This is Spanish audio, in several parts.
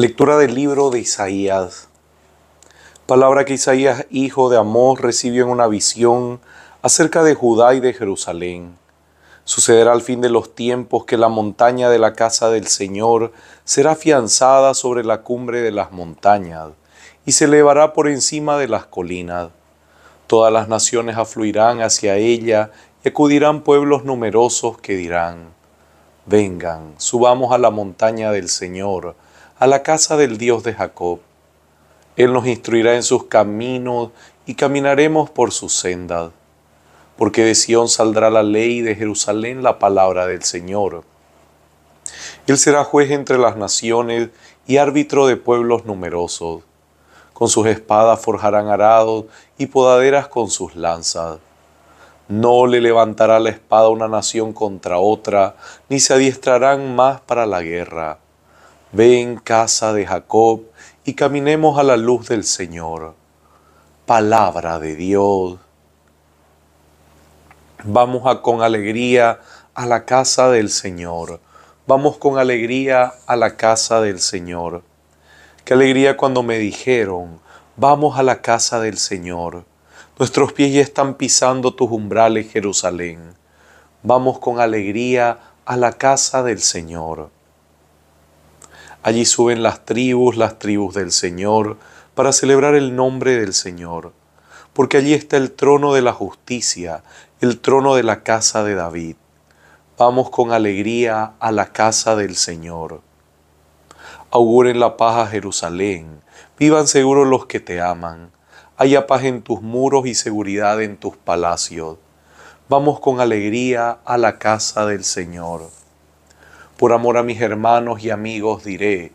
Lectura del libro de Isaías. Palabra que Isaías, hijo de Amós, recibió en una visión acerca de Judá y de Jerusalén. Sucederá al fin de los tiempos que la montaña de la casa del Señor será afianzada sobre la cumbre de las montañas y se elevará por encima de las colinas. Todas las naciones afluirán hacia ella y acudirán pueblos numerosos que dirán, vengan, subamos a la montaña del Señor, a la casa del Dios de Jacob. Él nos instruirá en sus caminos y caminaremos por su senda, Porque de Sión saldrá la ley y de Jerusalén la palabra del Señor. Él será juez entre las naciones y árbitro de pueblos numerosos. Con sus espadas forjarán arados y podaderas con sus lanzas. No le levantará la espada una nación contra otra, ni se adiestrarán más para la guerra Ven casa de Jacob y caminemos a la luz del Señor. Palabra de Dios. Vamos con alegría a la casa del Señor. Vamos con alegría a la casa del Señor. Qué alegría cuando me dijeron, vamos a la casa del Señor. Nuestros pies ya están pisando tus umbrales, Jerusalén. Vamos con alegría a la casa del Señor. Allí suben las tribus, las tribus del Señor, para celebrar el nombre del Señor, porque allí está el trono de la justicia, el trono de la casa de David. Vamos con alegría a la casa del Señor. Auguren la paz a Jerusalén, vivan seguros los que te aman. Haya paz en tus muros y seguridad en tus palacios. Vamos con alegría a la casa del Señor. Por amor a mis hermanos y amigos diré,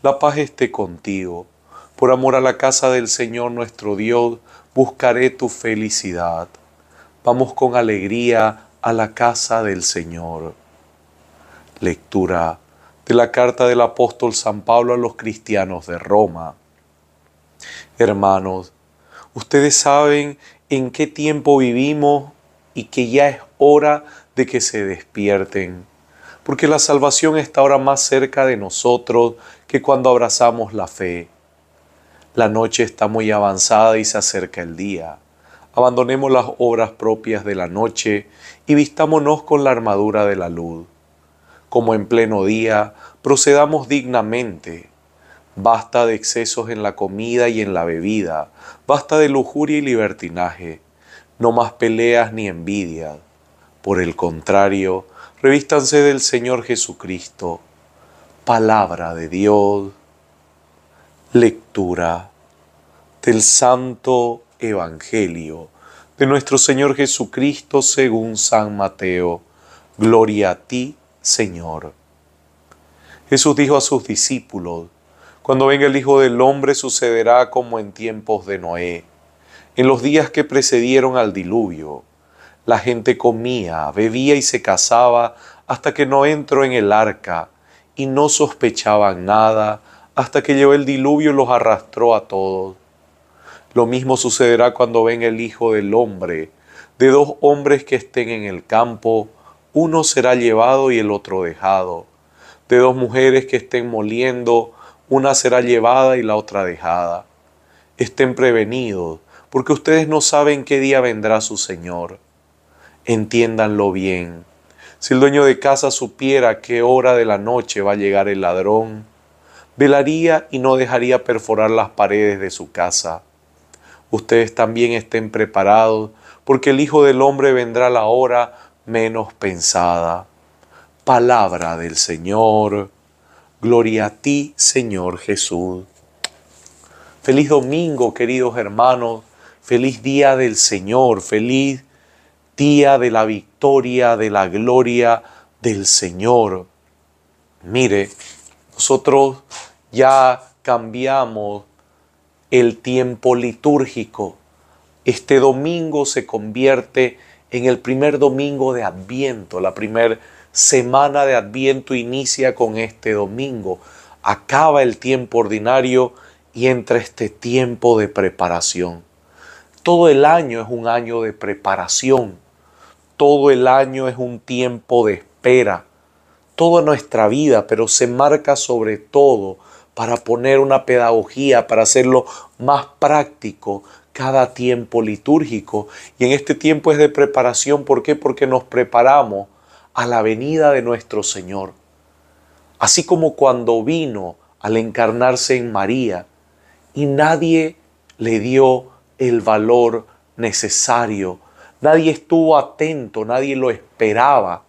la paz esté contigo. Por amor a la casa del Señor nuestro Dios, buscaré tu felicidad. Vamos con alegría a la casa del Señor. Lectura de la carta del apóstol San Pablo a los cristianos de Roma. Hermanos, ustedes saben en qué tiempo vivimos y que ya es hora de que se despierten porque la salvación está ahora más cerca de nosotros que cuando abrazamos la fe. La noche está muy avanzada y se acerca el día. Abandonemos las obras propias de la noche y vistámonos con la armadura de la luz. Como en pleno día, procedamos dignamente. Basta de excesos en la comida y en la bebida, basta de lujuria y libertinaje, no más peleas ni envidias por el contrario, revístanse del Señor Jesucristo, palabra de Dios, lectura del Santo Evangelio de nuestro Señor Jesucristo según San Mateo. Gloria a ti, Señor. Jesús dijo a sus discípulos, Cuando venga el Hijo del Hombre sucederá como en tiempos de Noé, en los días que precedieron al diluvio la gente comía, bebía y se casaba hasta que no entró en el arca, y no sospechaban nada hasta que llegó el diluvio y los arrastró a todos. Lo mismo sucederá cuando ven el Hijo del Hombre, de dos hombres que estén en el campo, uno será llevado y el otro dejado. De dos mujeres que estén moliendo, una será llevada y la otra dejada. Estén prevenidos, porque ustedes no saben qué día vendrá su Señor entiéndanlo bien. Si el dueño de casa supiera qué hora de la noche va a llegar el ladrón, velaría y no dejaría perforar las paredes de su casa. Ustedes también estén preparados, porque el Hijo del Hombre vendrá a la hora menos pensada. Palabra del Señor. Gloria a ti, Señor Jesús. Feliz domingo, queridos hermanos. Feliz día del Señor. Feliz Día de la victoria, de la gloria del Señor. Mire, nosotros ya cambiamos el tiempo litúrgico. Este domingo se convierte en el primer domingo de Adviento. La primera semana de Adviento inicia con este domingo. Acaba el tiempo ordinario y entra este tiempo de preparación. Todo el año es un año de preparación. Todo el año es un tiempo de espera. Toda nuestra vida, pero se marca sobre todo para poner una pedagogía, para hacerlo más práctico cada tiempo litúrgico. Y en este tiempo es de preparación. ¿Por qué? Porque nos preparamos a la venida de nuestro Señor. Así como cuando vino al encarnarse en María y nadie le dio el valor necesario Nadie estuvo atento, nadie lo esperaba.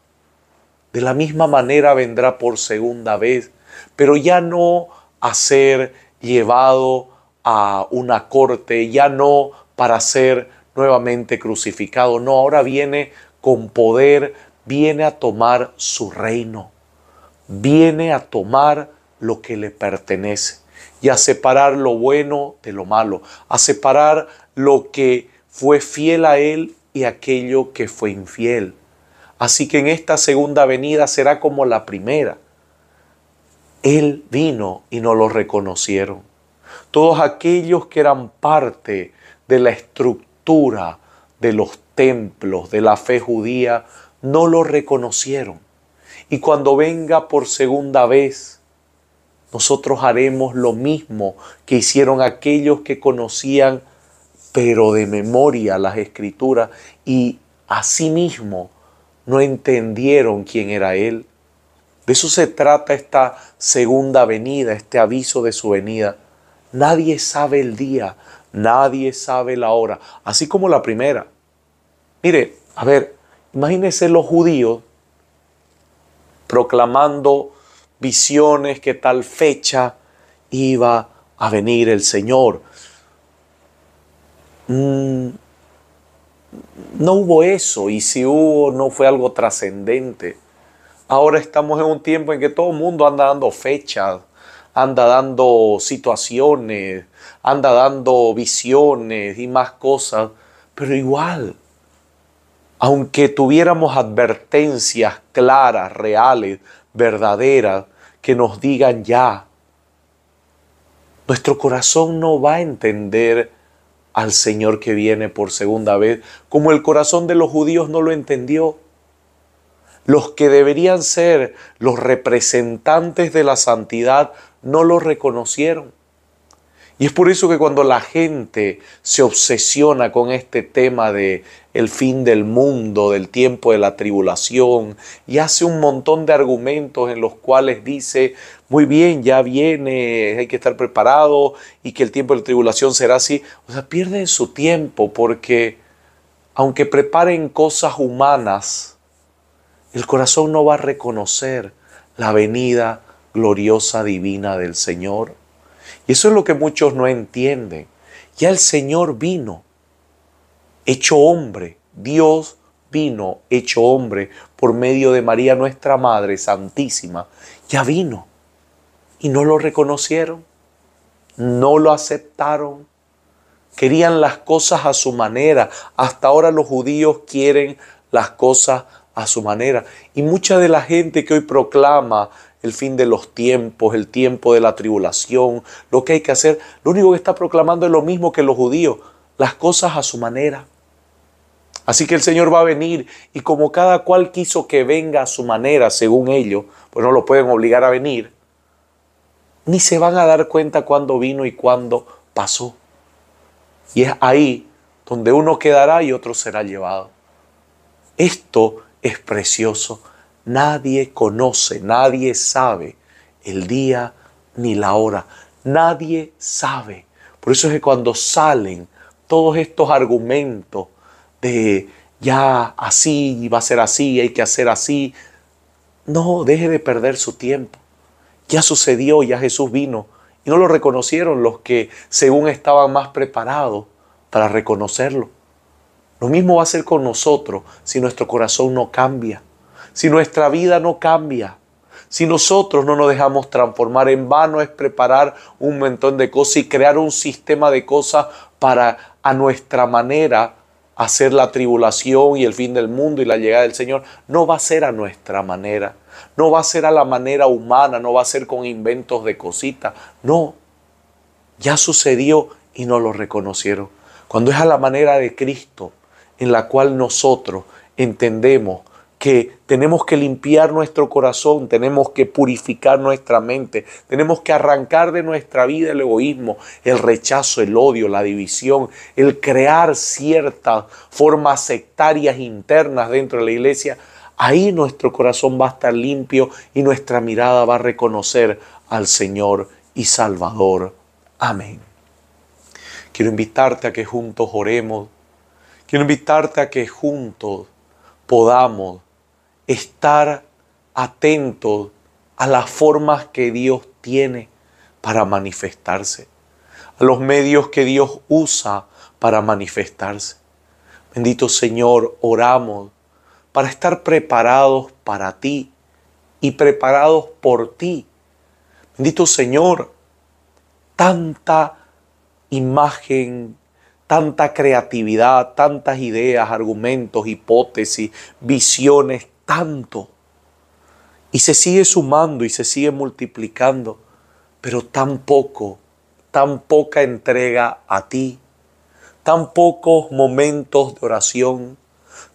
De la misma manera vendrá por segunda vez, pero ya no a ser llevado a una corte, ya no para ser nuevamente crucificado, no, ahora viene con poder, viene a tomar su reino, viene a tomar lo que le pertenece y a separar lo bueno de lo malo, a separar lo que fue fiel a él y aquello que fue infiel. Así que en esta segunda venida será como la primera. Él vino y no lo reconocieron. Todos aquellos que eran parte de la estructura de los templos de la fe judía no lo reconocieron. Y cuando venga por segunda vez, nosotros haremos lo mismo que hicieron aquellos que conocían pero de memoria las escrituras y asimismo no entendieron quién era Él. De eso se trata esta segunda venida, este aviso de su venida. Nadie sabe el día, nadie sabe la hora, así como la primera. Mire, a ver, imagínense los judíos proclamando visiones que tal fecha iba a venir el Señor Mm, no hubo eso y si hubo no fue algo trascendente. Ahora estamos en un tiempo en que todo el mundo anda dando fechas, anda dando situaciones, anda dando visiones y más cosas, pero igual, aunque tuviéramos advertencias claras, reales, verdaderas, que nos digan ya, nuestro corazón no va a entender al Señor que viene por segunda vez, como el corazón de los judíos no lo entendió. Los que deberían ser los representantes de la santidad no lo reconocieron. Y es por eso que cuando la gente se obsesiona con este tema de el fin del mundo, del tiempo de la tribulación, y hace un montón de argumentos en los cuales dice, muy bien, ya viene, hay que estar preparado y que el tiempo de la tribulación será así. O sea, pierden su tiempo porque aunque preparen cosas humanas, el corazón no va a reconocer la venida gloriosa divina del Señor. Y eso es lo que muchos no entienden. Ya el Señor vino hecho hombre. Dios vino hecho hombre por medio de María nuestra Madre Santísima. Ya vino. Y no lo reconocieron. No lo aceptaron. Querían las cosas a su manera. Hasta ahora los judíos quieren las cosas a su manera. Y mucha de la gente que hoy proclama el fin de los tiempos, el tiempo de la tribulación, lo que hay que hacer, lo único que está proclamando es lo mismo que los judíos, las cosas a su manera. Así que el Señor va a venir y como cada cual quiso que venga a su manera, según ellos, pues no lo pueden obligar a venir, ni se van a dar cuenta cuándo vino y cuándo pasó. Y es ahí donde uno quedará y otro será llevado. Esto es precioso. Nadie conoce, nadie sabe el día ni la hora. Nadie sabe. Por eso es que cuando salen todos estos argumentos de ya así va a ser así, hay que hacer así. No, deje de perder su tiempo. Ya sucedió, ya Jesús vino. Y no lo reconocieron los que según estaban más preparados para reconocerlo. Lo mismo va a ser con nosotros si nuestro corazón no cambia, si nuestra vida no cambia, si nosotros no nos dejamos transformar. En vano es preparar un montón de cosas y crear un sistema de cosas para a nuestra manera Hacer la tribulación y el fin del mundo y la llegada del Señor, no va a ser a nuestra manera, no va a ser a la manera humana, no va a ser con inventos de cositas, no, ya sucedió y no lo reconocieron. Cuando es a la manera de Cristo, en la cual nosotros entendemos que tenemos que limpiar nuestro corazón, tenemos que purificar nuestra mente, tenemos que arrancar de nuestra vida el egoísmo, el rechazo, el odio, la división, el crear ciertas formas sectarias internas dentro de la iglesia. Ahí nuestro corazón va a estar limpio y nuestra mirada va a reconocer al Señor y Salvador. Amén. Quiero invitarte a que juntos oremos. Quiero invitarte a que juntos podamos estar atentos a las formas que Dios tiene para manifestarse, a los medios que Dios usa para manifestarse. Bendito Señor, oramos para estar preparados para ti y preparados por ti. Bendito Señor, tanta imagen, tanta creatividad, tantas ideas, argumentos, hipótesis, visiones tanto. Y se sigue sumando y se sigue multiplicando, pero tan poco, tan poca entrega a ti, tan pocos momentos de oración,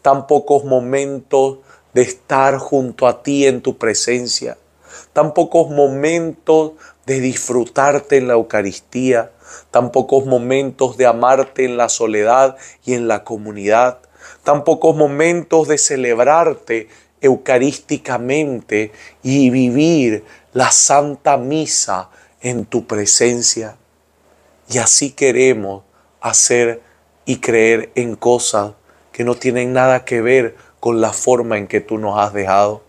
tan pocos momentos de estar junto a ti en tu presencia, tan pocos momentos de disfrutarte en la Eucaristía, tan pocos momentos de amarte en la soledad y en la comunidad, tan pocos momentos de celebrarte eucarísticamente y vivir la Santa Misa en tu presencia. Y así queremos hacer y creer en cosas que no tienen nada que ver con la forma en que tú nos has dejado.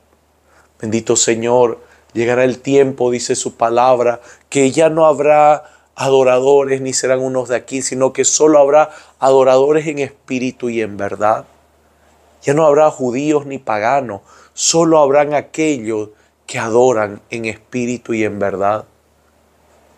Bendito Señor, llegará el tiempo, dice su palabra, que ya no habrá adoradores ni serán unos de aquí, sino que solo habrá adoradores en espíritu y en verdad. Ya no habrá judíos ni paganos, solo habrán aquellos que adoran en espíritu y en verdad.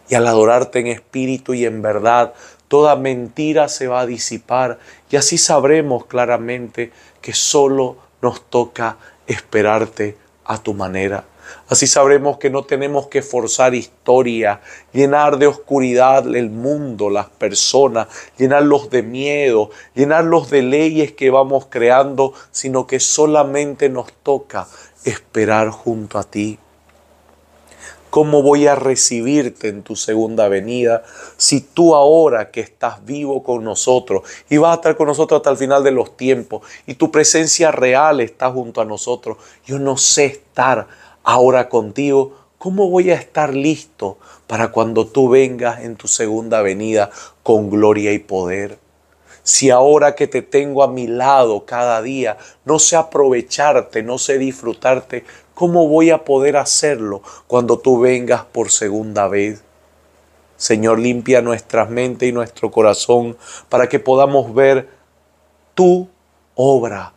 Y al adorarte en espíritu y en verdad, toda mentira se va a disipar y así sabremos claramente que solo nos toca esperarte a tu manera. Así sabremos que no tenemos que forzar historia, llenar de oscuridad el mundo, las personas, llenarlos de miedo, llenarlos de leyes que vamos creando, sino que solamente nos toca esperar junto a ti. ¿Cómo voy a recibirte en tu segunda venida si tú ahora que estás vivo con nosotros y vas a estar con nosotros hasta el final de los tiempos y tu presencia real está junto a nosotros? Yo no sé estar ahora contigo. ¿Cómo voy a estar listo para cuando tú vengas en tu segunda venida con gloria y poder? si ahora que te tengo a mi lado cada día, no sé aprovecharte, no sé disfrutarte, ¿Cómo voy a poder hacerlo cuando tú vengas por segunda vez? Señor, limpia nuestras mentes y nuestro corazón para que podamos ver tu obra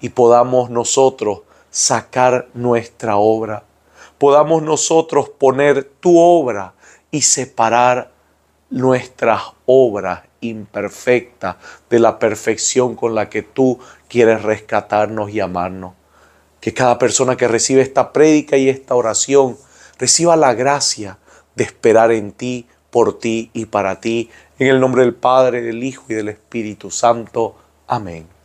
y podamos nosotros sacar nuestra obra. Podamos nosotros poner tu obra y separar nuestras obras imperfectas de la perfección con la que tú quieres rescatarnos y amarnos. Que cada persona que recibe esta prédica y esta oración reciba la gracia de esperar en ti, por ti y para ti. En el nombre del Padre, del Hijo y del Espíritu Santo. Amén.